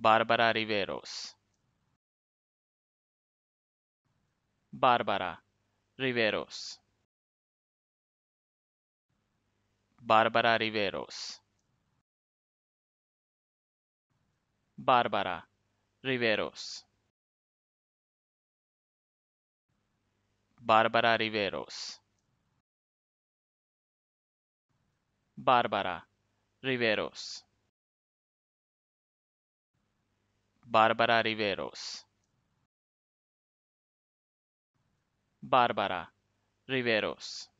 Bárbara Riveros. Bárbara Riveros. Bárbara Riveros. Bárbara Riveros. Bárbara Riveros. Bárbara Riveros. Bárbara Riveros. Bárbara Riveros.